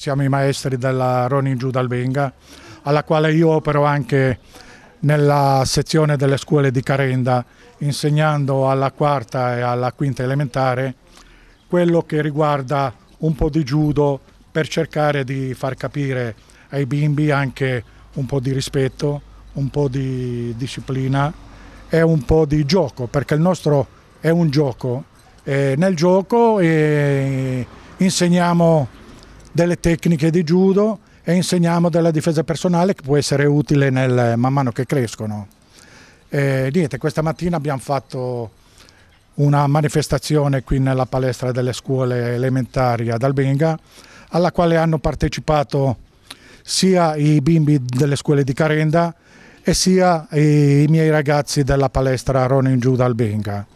Siamo i maestri della Ronin Giù d'Albenga, alla quale io opero anche nella sezione delle scuole di Carenda, insegnando alla quarta e alla quinta elementare quello che riguarda un po' di judo per cercare di far capire ai bimbi anche un po' di rispetto, un po' di disciplina e un po' di gioco, perché il nostro è un gioco. E nel gioco eh, insegniamo delle tecniche di judo e insegniamo della difesa personale che può essere utile nel, man mano che crescono. E, niente, questa mattina abbiamo fatto una manifestazione qui nella palestra delle scuole elementari ad Albenga alla quale hanno partecipato sia i bimbi delle scuole di Carenda e sia i miei ragazzi della palestra Ronin Giuda Albenga.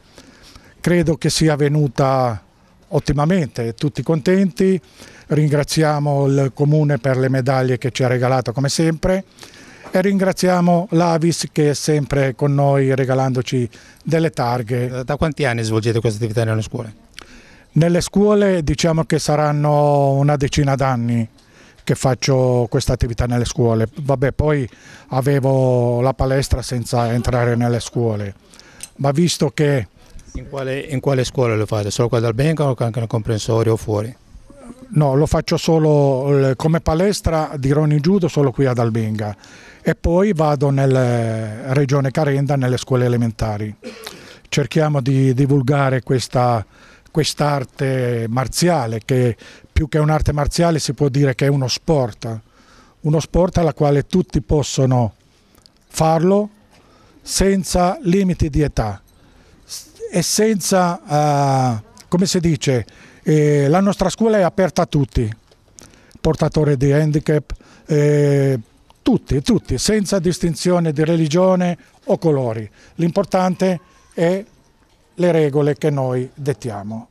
Credo che sia venuta ottimamente, tutti contenti, ringraziamo il Comune per le medaglie che ci ha regalato come sempre e ringraziamo l'Avis che è sempre con noi regalandoci delle targhe. Da quanti anni svolgete questa attività nelle scuole? Nelle scuole diciamo che saranno una decina d'anni che faccio questa attività nelle scuole. Vabbè, poi avevo la palestra senza entrare nelle scuole, ma visto che in quale, in quale scuola lo fate? Solo qua dal Benga o anche nel comprensorio o fuori? No, lo faccio solo come palestra di Roni Giudo, solo qui ad Albenga e poi vado nella regione Carenda, nelle scuole elementari. Cerchiamo di divulgare questa quest'arte marziale che più che un'arte marziale si può dire che è uno sport, uno sport alla quale tutti possono farlo senza limiti di età e senza, eh, come si dice, eh, la nostra scuola è aperta a tutti, portatore di handicap, eh, tutti, tutti, senza distinzione di religione o colori. L'importante è le regole che noi dettiamo.